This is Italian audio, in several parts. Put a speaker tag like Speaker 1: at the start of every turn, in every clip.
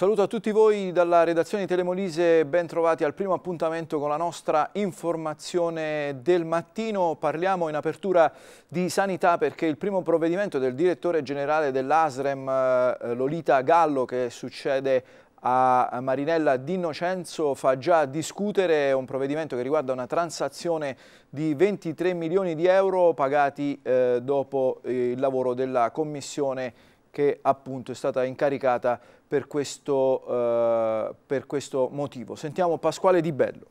Speaker 1: Un saluto a tutti voi dalla redazione di Telemolise, ben trovati al primo appuntamento con la nostra informazione del mattino. Parliamo in apertura di sanità perché il primo provvedimento del direttore generale dell'ASREM, eh, Lolita Gallo, che succede a Marinella D'Innocenzo fa già discutere un provvedimento che riguarda una transazione di 23 milioni di euro pagati eh, dopo il lavoro della commissione che appunto è stata incaricata per questo, eh, per questo motivo. Sentiamo Pasquale Di Bello.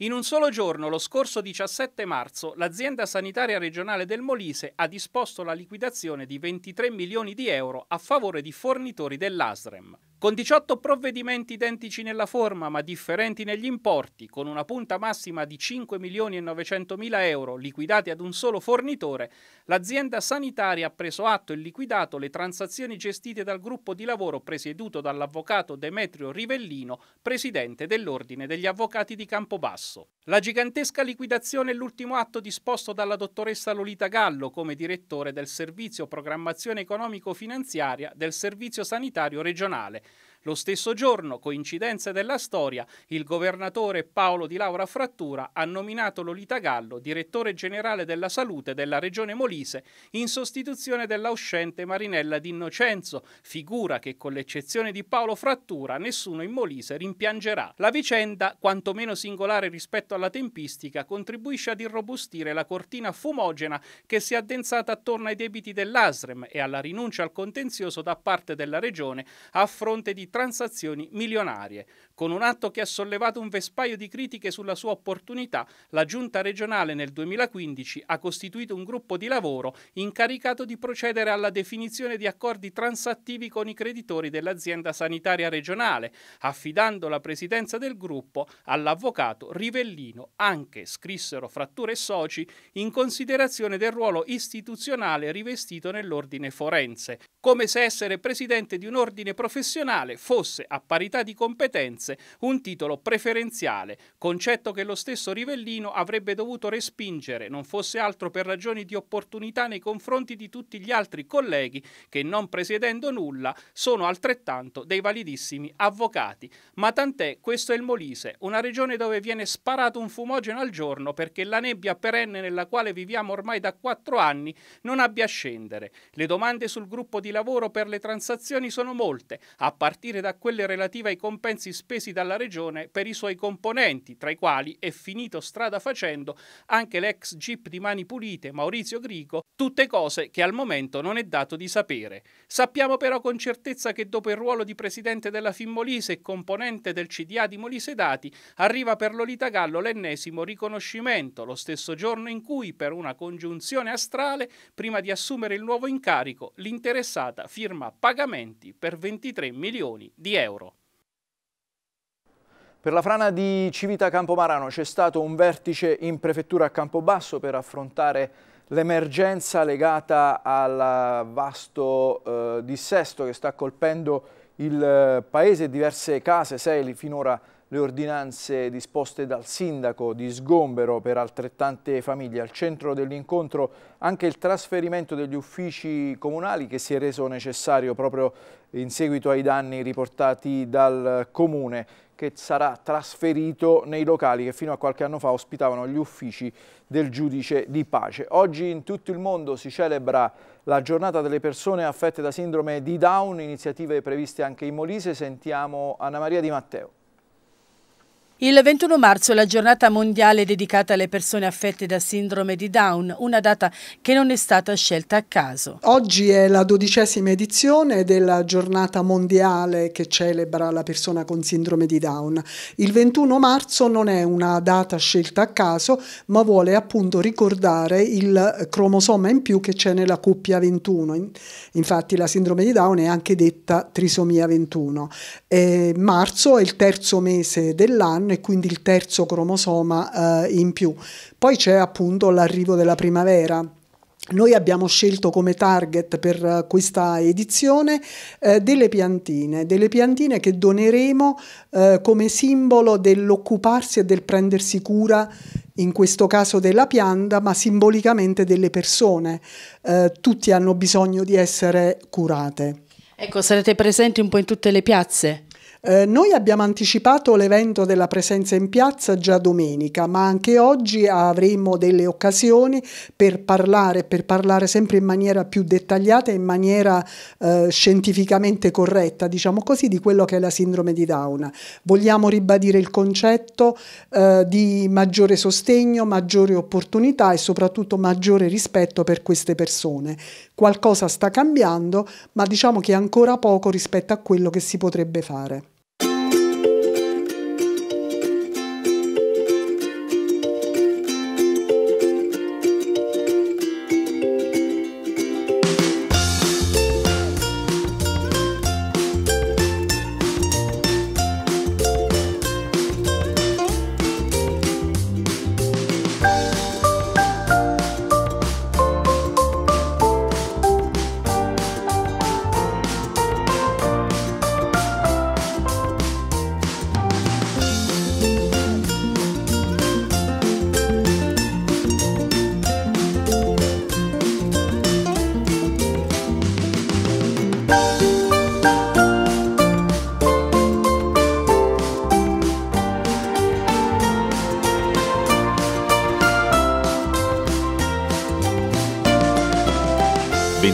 Speaker 2: In un solo giorno, lo scorso 17 marzo, l'azienda sanitaria regionale del Molise ha disposto la liquidazione di 23 milioni di euro a favore di fornitori dell'ASREM. Con 18 provvedimenti identici nella forma ma differenti negli importi, con una punta massima di 5 milioni e 900 mila euro liquidati ad un solo fornitore, l'azienda sanitaria ha preso atto e liquidato le transazioni gestite dal gruppo di lavoro presieduto dall'avvocato Demetrio Rivellino, presidente dell'Ordine degli Avvocati di Campobasso. La gigantesca liquidazione è l'ultimo atto disposto dalla dottoressa Lolita Gallo come direttore del Servizio Programmazione Economico-Finanziaria del Servizio Sanitario Regionale lo stesso giorno, coincidenze della storia, il governatore Paolo Di Laura Frattura ha nominato Lolita Gallo direttore generale della salute della regione Molise in sostituzione dell'auscente Marinella D'Innocenzo, figura che con l'eccezione di Paolo Frattura nessuno in Molise rimpiangerà. La vicenda, quantomeno singolare rispetto alla tempistica, contribuisce ad irrobustire la cortina fumogena che si è addensata attorno ai debiti dell'ASREM e alla rinuncia al contenzioso da parte della regione a fronte di transazioni milionarie. Con un atto che ha sollevato un vespaio di critiche sulla sua opportunità, la Giunta regionale nel 2015 ha costituito un gruppo di lavoro incaricato di procedere alla definizione di accordi transattivi con i creditori dell'azienda sanitaria regionale, affidando la presidenza del gruppo all'avvocato Rivellino, anche scrissero fratture e soci, in considerazione del ruolo istituzionale rivestito nell'ordine forense, come se essere presidente di un ordine professionale fosse, a parità di competenze, classe, un titolo preferenziale, concetto che lo stesso Rivellino avrebbe dovuto respingere, non fosse altro per ragioni di opportunità nei confronti di tutti gli altri colleghi che, non presiedendo nulla, sono altrettanto dei validissimi avvocati. Ma tant'è, questo è il Molise, una regione dove viene sparato un fumogeno al giorno perché la nebbia perenne nella quale viviamo ormai da quattro anni non abbia a scendere. Le domande sul gruppo di lavoro per le transazioni sono molte, a partire da quelle relative ai compensi spesi spesi dalla regione per i suoi componenti, tra i quali è finito strada facendo anche l'ex GIP di Mani Pulite Maurizio Grico, tutte cose che al momento non è dato di sapere. Sappiamo però con certezza che dopo il ruolo di presidente della Fimmolise e componente del CDA di Molise Dati, arriva per Lolita Gallo l'ennesimo riconoscimento, lo stesso giorno in cui, per una congiunzione astrale, prima di assumere il nuovo incarico, l'interessata firma pagamenti per 23 milioni di euro.
Speaker 1: Per la frana di Civita Campomarano c'è stato un vertice in prefettura a Campobasso per affrontare l'emergenza legata al vasto eh, dissesto che sta colpendo il eh, paese, e diverse case, sei finora le ordinanze disposte dal sindaco di sgombero per altrettante famiglie. Al centro dell'incontro anche il trasferimento degli uffici comunali che si è reso necessario proprio in seguito ai danni riportati dal comune che sarà trasferito nei locali che fino a qualche anno fa ospitavano gli uffici del giudice di pace. Oggi in tutto il mondo si celebra la giornata delle persone affette da sindrome di Down, iniziative previste anche in Molise. Sentiamo Anna Maria Di Matteo.
Speaker 3: Il 21 marzo è la giornata mondiale dedicata alle persone affette da sindrome di Down, una data che non è stata scelta a caso. Oggi è la dodicesima edizione della giornata mondiale che celebra la persona con sindrome di Down. Il 21 marzo non è una data scelta a caso, ma vuole appunto ricordare il cromosoma in più che c'è nella coppia 21. Infatti la sindrome di Down è anche detta trisomia 21. E marzo è il terzo mese dell'anno donna e quindi il terzo cromosoma eh, in più. Poi c'è appunto l'arrivo della primavera. Noi abbiamo scelto come target per eh, questa edizione eh, delle piantine, delle piantine che doneremo eh, come simbolo dell'occuparsi e del prendersi cura in questo caso della pianta, ma simbolicamente delle persone. Eh, tutti hanno bisogno di essere curate. Ecco, sarete presenti un po' in tutte le piazze? Eh, noi abbiamo anticipato l'evento della presenza in piazza già domenica, ma anche oggi avremo delle occasioni per parlare, per parlare sempre in maniera più dettagliata, in maniera eh, scientificamente corretta, diciamo così, di quello che è la sindrome di Down. Vogliamo ribadire il concetto eh, di maggiore sostegno, maggiore opportunità e soprattutto maggiore rispetto per queste persone qualcosa sta cambiando, ma diciamo che è ancora poco rispetto a quello che si potrebbe fare.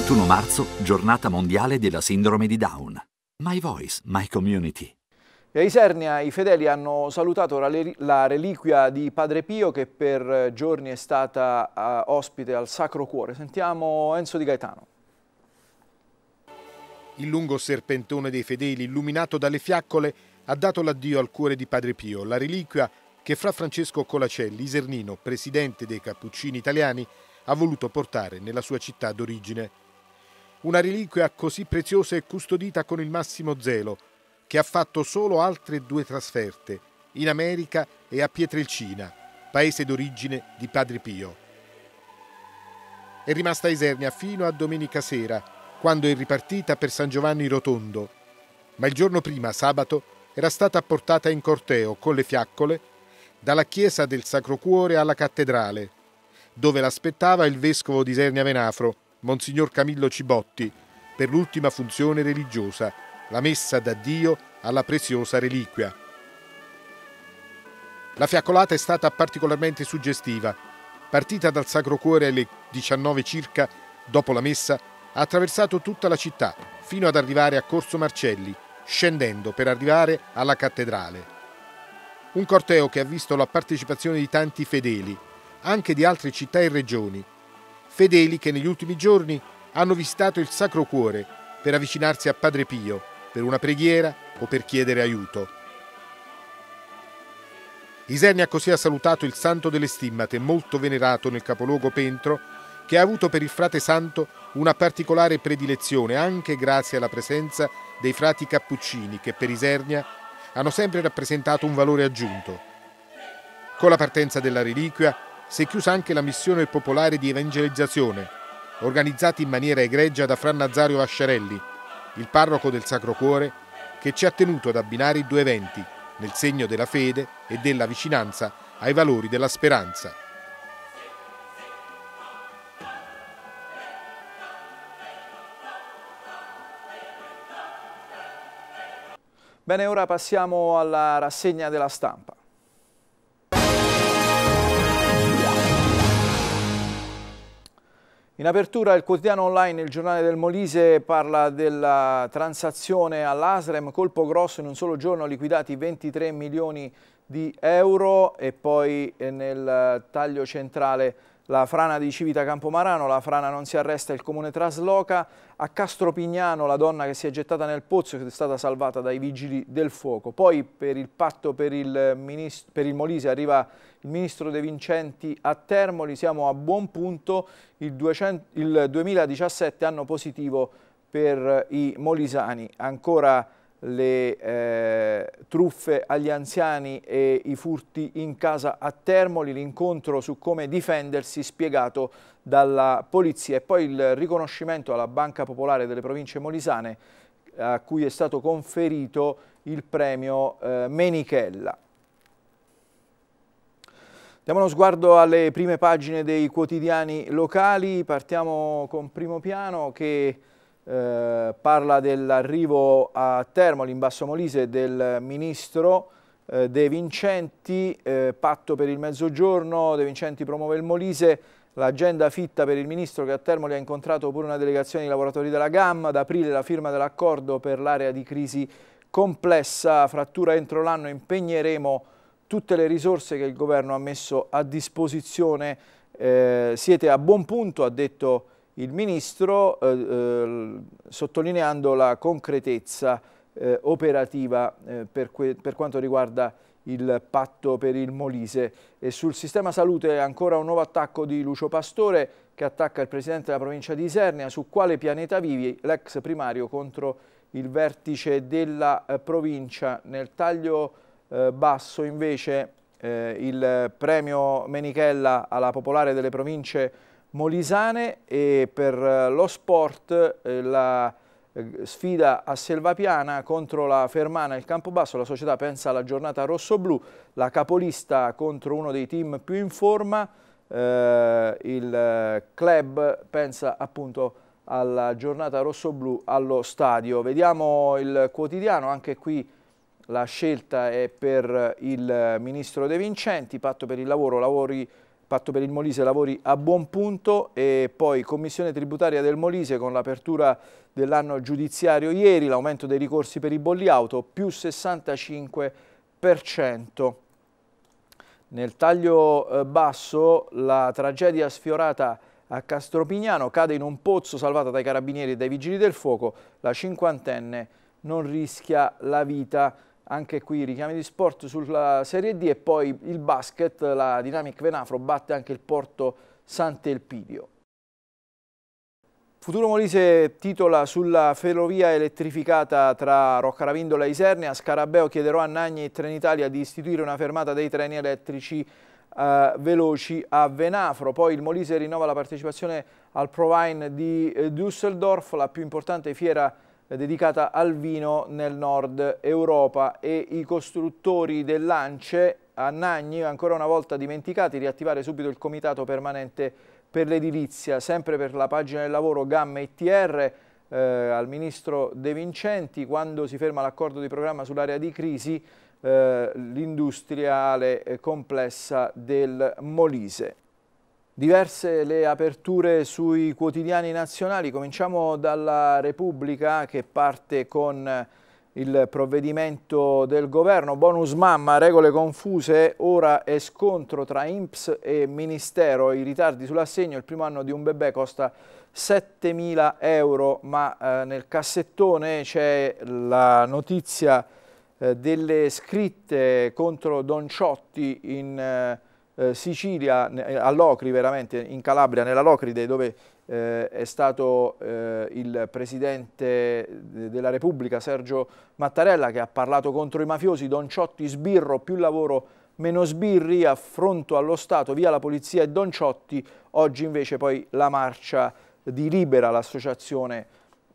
Speaker 3: 21 marzo, giornata mondiale della sindrome di Down. My Voice, My Community.
Speaker 1: E A Isernia i fedeli hanno salutato la, reliquia di Padre Pio che per giorni è stata ospite al Sacro Cuore. Sentiamo Enzo Di Gaetano.
Speaker 4: Il lungo serpentone dei fedeli, illuminato dalle fiaccole, ha dato l'addio al cuore di Padre Pio, la reliquia che fra Francesco Colacelli, isernino, presidente dei Cappuccini italiani, ha voluto portare nella sua città d'origine una reliquia così preziosa e custodita con il massimo zelo, che ha fatto solo altre due trasferte, in America e a Pietrelcina, paese d'origine di Padre Pio. È rimasta a Isernia fino a domenica sera, quando è ripartita per San Giovanni Rotondo, ma il giorno prima, sabato, era stata portata in corteo con le fiaccole dalla chiesa del Sacro Cuore alla cattedrale, dove l'aspettava il vescovo di Isernia Venafro, Monsignor Camillo Cibotti, per l'ultima funzione religiosa, la messa da Dio alla preziosa reliquia. La fiaccolata è stata particolarmente suggestiva. Partita dal Sacro Cuore alle 19 circa, dopo la messa, ha attraversato tutta la città fino ad arrivare a Corso Marcelli, scendendo per arrivare alla cattedrale. Un corteo che ha visto la partecipazione di tanti fedeli, anche di altre città e regioni, fedeli che negli ultimi giorni hanno visitato il Sacro Cuore per avvicinarsi a Padre Pio per una preghiera o per chiedere aiuto. Isernia così ha salutato il Santo delle Stimmate, molto venerato nel capoluogo Pentro, che ha avuto per il frate santo una particolare predilezione anche grazie alla presenza dei frati cappuccini che per Isernia hanno sempre rappresentato un valore aggiunto. Con la partenza della reliquia si è chiusa anche la missione popolare di evangelizzazione, organizzata in maniera egregia da Fran Nazario Vasciarelli, il parroco del Sacro Cuore, che ci ha tenuto ad abbinare i due eventi, nel segno della fede e della vicinanza ai valori della speranza.
Speaker 1: Bene, ora passiamo alla rassegna della stampa. In apertura il quotidiano online, il giornale del Molise parla della transazione all'Asrem, colpo grosso in un solo giorno liquidati 23 milioni di euro e poi eh, nel eh, taglio centrale la frana di Civita Campomarano, la frana non si arresta, il comune trasloca, a Castropignano la donna che si è gettata nel pozzo che è stata salvata dai vigili del fuoco. Poi per il patto per il, per il Molise arriva il ministro De Vincenti a Termoli, siamo a buon punto, il, 200, il 2017 anno positivo per i molisani. Ancora le eh, truffe agli anziani e i furti in casa a Termoli, l'incontro su come difendersi spiegato dalla polizia e poi il riconoscimento alla Banca Popolare delle Province Molisane a cui è stato conferito il premio eh, Menichella. Diamo uno sguardo alle prime pagine dei quotidiani locali, partiamo con Primo Piano che eh, parla dell'arrivo a Termoli in Basso Molise del ministro eh, De Vincenti, eh, patto per il mezzogiorno, De Vincenti promuove il Molise, l'agenda fitta per il ministro che a Termoli ha incontrato pure una delegazione di lavoratori della gamma, ad aprile la firma dell'accordo per l'area di crisi complessa, frattura entro l'anno, impegneremo tutte le risorse che il governo ha messo a disposizione, eh, siete a buon punto, ha detto il Ministro eh, eh, sottolineando la concretezza eh, operativa eh, per, per, quanto riguarda il patto per il Molise. E sul sistema salute ancora un nuovo attacco di Lucio Pastore che attacca il Presidente della provincia di Isernia su quale pianeta vivi l'ex primario contro il vertice della eh, provincia. Nel taglio eh, basso invece il premio Menichella alla popolare delle province molisane e per eh, lo sport eh, la eh, sfida a Selvapiana contro la Fermana e il Campobasso, la società pensa alla giornata rosso-blu, la capolista contro uno dei team più in forma, eh, il club pensa appunto alla giornata rosso-blu allo stadio. Vediamo il quotidiano, anche qui la scelta è per il ministro De Vincenti, patto per il lavoro, lavori Patto per il Molise lavori a buon punto e poi Commissione Tributaria del Molise con l'apertura dell'anno giudiziario ieri, l'aumento dei ricorsi per i bolli auto più 65%. Nel taglio eh, basso la tragedia sfiorata a Castropignano cade in un pozzo salvata dai carabinieri e dai vigili del fuoco, la cinquantenne non rischia la vita anche qui richiami di sport sulla Serie D e poi il basket, la Dynamic Venafro batte anche il Porto Sant'Elpidio. Futuro Molise titola sulla ferrovia elettrificata tra Roccaravindola e Isernia. Scarabeo chiederò a Nagni e Trenitalia di istituire una fermata dei treni elettrici eh, veloci a Venafro. Poi il Molise rinnova la partecipazione al Provine di eh, Düsseldorf, la più importante fiera dedicata al vino nel nord Europa e i costruttori del Lance a Nagni, ancora una volta dimenticati, riattivare subito il comitato permanente per l'edilizia, sempre per la pagina del lavoro Gamma ITR, eh, al ministro De Vincenti, quando si ferma l'accordo di programma sull'area di crisi, eh, l'industriale eh, complessa del Molise. Diverse le aperture sui quotidiani nazionali, cominciamo dalla Repubblica che parte con eh, il provvedimento del governo, bonus mamma, regole confuse, ora è scontro tra INPS e Ministero, i ritardi sull'assegno, il primo anno di un bebè costa 7.000 euro, ma eh, nel cassettone c'è la notizia eh, delle scritte contro Don Ciotti in... Eh, eh, Sicilia, eh, Locri veramente, in Calabria, nella Locride dove eh, è stato eh, il Presidente della Repubblica Sergio Mattarella che ha parlato contro i mafiosi, Don Ciotti sbirro, più lavoro meno sbirri, affronto allo Stato, via la polizia e Don Ciotti, oggi invece poi la marcia di Libera, l'associazione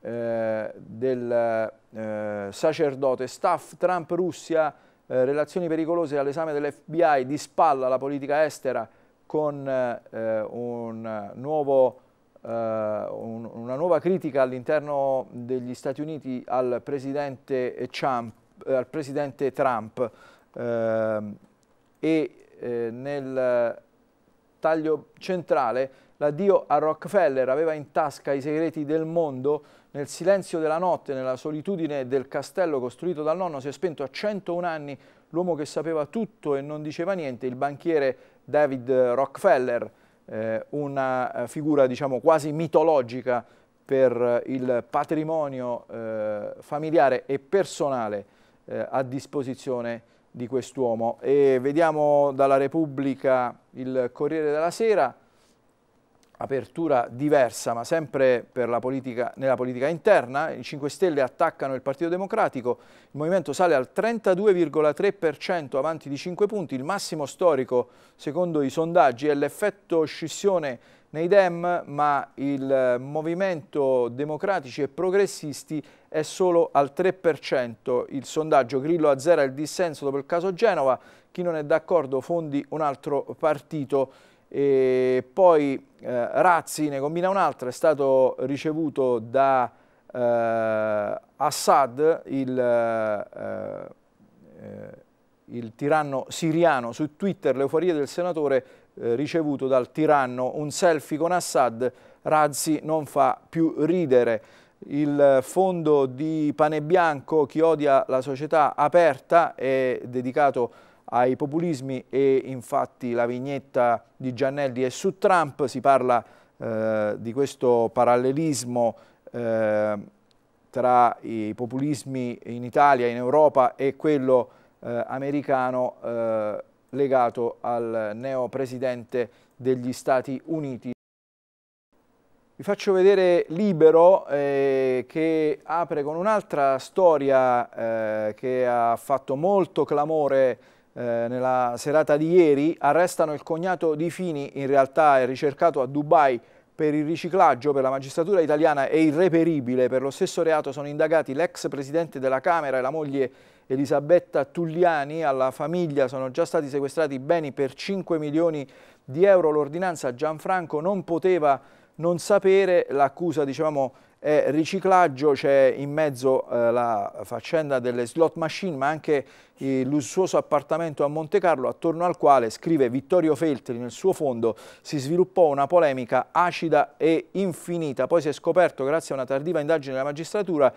Speaker 1: eh, del eh, sacerdote, staff Trump Russia eh, relazioni pericolose all'esame dell'FBI, di spalla alla politica estera con eh, un nuovo, eh, un, una nuova critica all'interno degli Stati Uniti al presidente, Trump, eh, al presidente Trump eh, e eh, nel taglio centrale l'addio a Rockefeller aveva in tasca i segreti del mondo nel silenzio della notte, nella solitudine del castello costruito dal nonno, si è spento a 101 anni l'uomo che sapeva tutto e non diceva niente, il banchiere David Rockefeller, eh, una eh, figura diciamo, quasi mitologica per eh, il patrimonio eh, familiare e personale eh, a disposizione di quest'uomo. E vediamo dalla Repubblica il Corriere della Sera, apertura diversa, ma sempre politica, nella politica interna. I 5 Stelle attaccano il Partito Democratico, il movimento sale al 32,3% avanti di 5 punti, il massimo storico secondo i sondaggi è l'effetto scissione nei Dem, ma il movimento democratici e progressisti è solo al 3%. Il sondaggio Grillo azzera il dissenso dopo il caso Genova, chi non è d'accordo fondi un altro partito. E poi eh, Razzi ne combina un'altra, è stato ricevuto da eh, Assad, il, eh, eh il, tiranno siriano, su Twitter l'euforia del senatore eh, ricevuto dal tiranno, un selfie con Assad, Razzi non fa più ridere il fondo di Pane Bianco, chi odia la società aperta, è dedicato a ai populismi e infatti la vignetta di Giannelli è su Trump, si parla eh, di questo parallelismo eh, tra i populismi in Italia, in Europa e quello eh, americano eh, legato al neo presidente degli Stati Uniti. Vi faccio vedere Libero eh, che apre con un'altra storia eh, che ha fatto molto clamore eh, nella serata di ieri, arrestano il cognato di Fini, in realtà è ricercato a Dubai per il riciclaggio per la magistratura italiana è irreperibile. Per lo stesso reato sono indagati l'ex presidente della Camera e la moglie Elisabetta Tulliani. Alla famiglia sono già stati sequestrati beni per 5 milioni di euro. L'ordinanza Gianfranco non poteva non sapere. L'accusa, diciamo, eh, riciclaggio, c'è in mezzo eh, la faccenda delle slot machine, ma anche il lussuoso appartamento a Monte Carlo, attorno al quale, scrive Vittorio Feltri nel suo fondo, si sviluppò una polemica acida e infinita. Poi si è scoperto, grazie a una tardiva indagine della magistratura,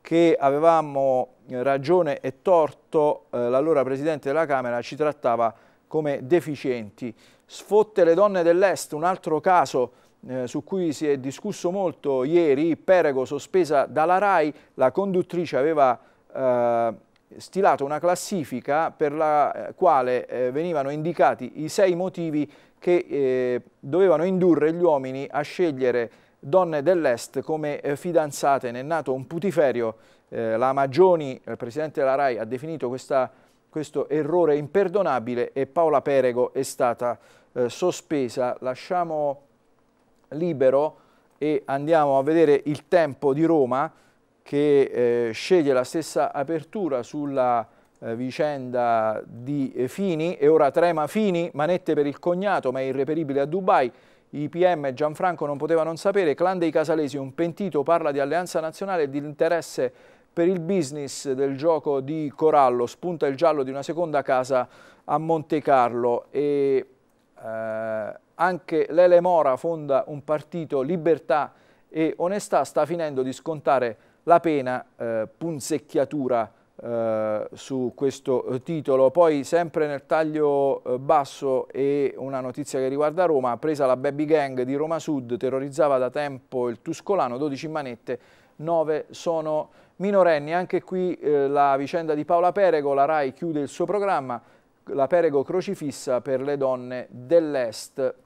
Speaker 1: che avevamo eh, ragione e torto, eh, l'allora Presidente della Camera ci trattava come deficienti. Sfotte le donne dell'Est, un altro caso eh, su cui si è discusso molto ieri, Perego sospesa dalla RAI, la conduttrice aveva eh, stilato una classifica per la eh, quale eh, venivano indicati i sei motivi che eh, dovevano indurre gli uomini a scegliere donne dell'Est come eh, fidanzate. Ne è nato un putiferio, la Magioni, il presidente della RAI, ha definito questa, questo errore imperdonabile e Paola Perego è stata sospesa. Lasciamo libero e andiamo a vedere il tempo di Roma che eh, sceglie la stessa apertura sulla eh, vicenda di eh, Fini e ora trema Fini, manette per il cognato ma è irreperibile a Dubai. IPM Gianfranco non poteva non sapere, clan dei Casalesi, un pentito parla di alleanza nazionale e di interesse per il business del gioco di Corallo, spunta il giallo di una seconda casa a Monte Carlo e eh, anche Lele Mora fonda un partito Libertà e Onestà, sta finendo di scontare la pena eh, punzecchiatura eh, su questo eh, titolo. Poi sempre nel taglio eh, basso e una notizia che riguarda Roma, presa la baby gang di Roma Sud, terrorizzava da tempo il Tuscolano, 12 manette, 9 sono minorenni. Anche qui eh, la vicenda di Paola Perego, la RAI chiude il suo programma, la Perego crocifissa per le donne dell'Est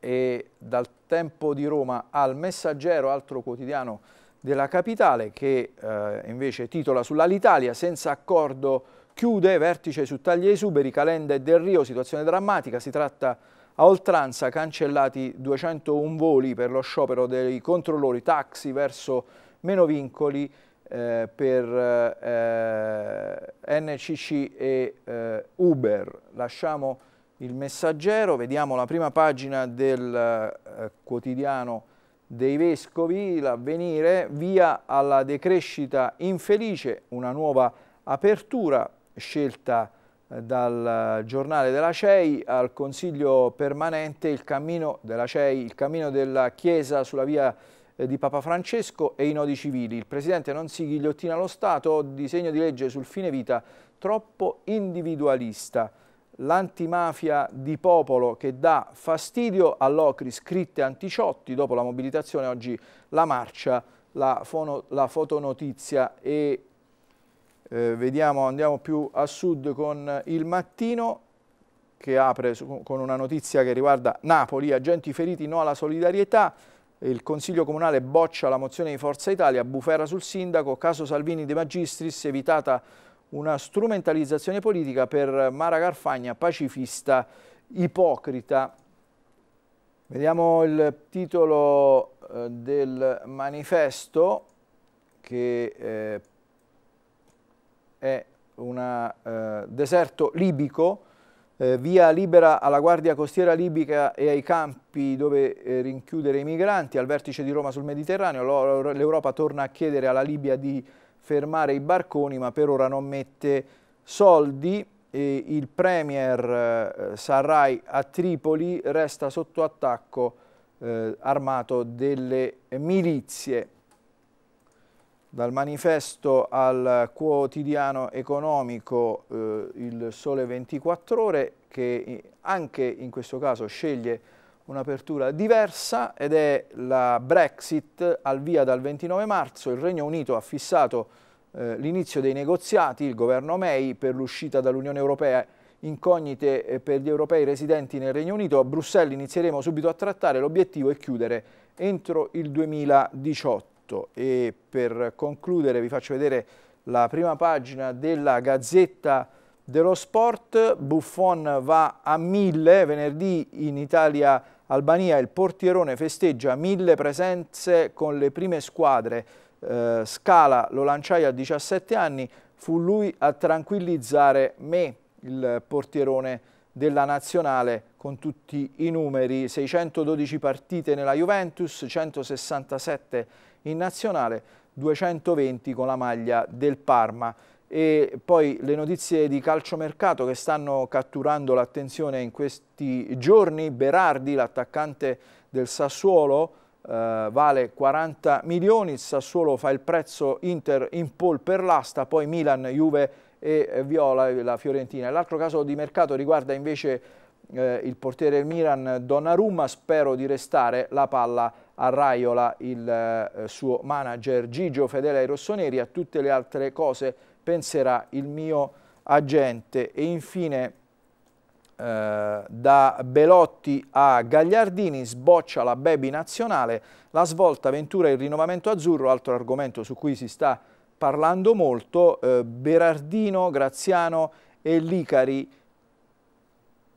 Speaker 1: e dal tempo di Roma al Messaggero, altro quotidiano della capitale, che eh, invece titola sull'Alitalia senza accordo chiude, vertice su tagli e esuberi, Calenda e Del Rio, situazione drammatica, si tratta a oltranza cancellati 201 voli per lo sciopero dei controllori taxi verso meno vincoli eh, per eh, NCC e eh, Uber. Lasciamo il messaggero, vediamo la prima pagina del eh, quotidiano dei Vescovi, l'avvenire, via alla decrescita infelice, una nuova apertura scelta eh, dal giornale della CEI al Consiglio permanente, il cammino della CEI, il cammino della Chiesa sulla via eh, di Papa Francesco e i nodi civili. Il Presidente non si ghigliottina lo Stato, disegno di legge sul fine vita troppo individualista l'antimafia di popolo che dà fastidio all'Ocri scritte anticiotti dopo la mobilitazione oggi la marcia la, fono, la fotonotizia e eh, vediamo andiamo più a sud con il mattino che apre su, con una notizia che riguarda Napoli agenti feriti no alla solidarietà il Consiglio Comunale boccia la mozione di Forza Italia, bufera sul sindaco, caso Salvini De Magistris, evitata una strumentalizzazione politica per Mara Garfagna, pacifista, ipocrita. Vediamo il titolo eh, del manifesto che eh, è un eh, deserto libico, via libera alla Guardia Costiera Libica e ai campi dove rinchiudere i migranti, al vertice di Roma sul Mediterraneo, l'Europa torna a chiedere alla Libia di fermare i barconi, ma per ora non mette soldi. E il premier eh, Sarraj a Tripoli resta sotto attacco eh, armato delle milizie. Dal manifesto al quotidiano economico eh, il Sole 24 Ore che eh, anche in questo caso sceglie un'apertura diversa ed è la Brexit al via dal 29 marzo. Il Regno Unito ha fissato eh, l'inizio dei negoziati, il governo May, per l'uscita dall'Unione Europea incognite eh, per gli europei residenti nel Regno Unito. A Bruxelles inizieremo subito a trattare, l'obiettivo è chiudere entro il 2018. E per concludere vi faccio vedere la prima pagina della Gazzetta dello Sport. Buffon va a mille, venerdì in Italia Albania il portierone festeggia mille presenze con le prime squadre. Eh, Scala lo lanciai a 17 anni, fu lui a tranquillizzare me, il portierone della nazionale, con tutti i numeri. 612 partite nella Juventus, 167 in nazionale, 220 con la maglia del Parma e poi le notizie di calciomercato che stanno catturando l'attenzione in questi giorni. Berardi, l'attaccante del Sassuolo, eh, vale 40 milioni, il Sassuolo fa il prezzo Inter in pole per l'asta, poi Milan, Juve e Viola, la Fiorentina. L'altro caso di mercato riguarda invece eh, il portiere Milan Donnarumma, spero di restare la palla a Raiola, il eh, suo manager Gigio Fedele ai rossoneri, a tutte le altre cose penserà il mio agente. E infine eh, da Belotti a Gagliardini sboccia la baby nazionale, la svolta Ventura e il rinnovamento azzurro, altro argomento su cui si sta parlando molto, eh, Berardino, Graziano e Licari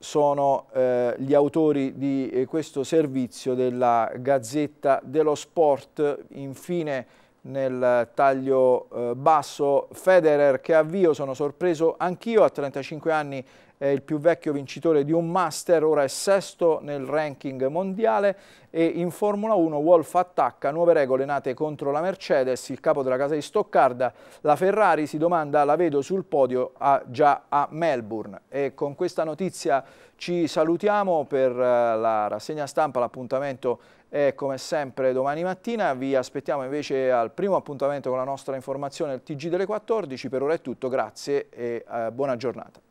Speaker 1: sono eh, gli autori di eh, questo servizio della Gazzetta dello Sport. Infine nel taglio eh, basso. Federer che avvio, sono sorpreso anch'io, a 35 anni è il più vecchio vincitore di un Master, ora è sesto nel ranking mondiale e in Formula 1 Wolf attacca nuove regole nate contro la Mercedes, il capo della casa di Stoccarda, la Ferrari si domanda, la vedo sul podio a, ah, già a Melbourne e con questa notizia ci salutiamo per eh, la rassegna stampa, l'appuntamento e come sempre domani mattina vi aspettiamo invece al primo appuntamento con la nostra informazione al TG delle 14. Per ora è tutto, grazie e eh, buona giornata.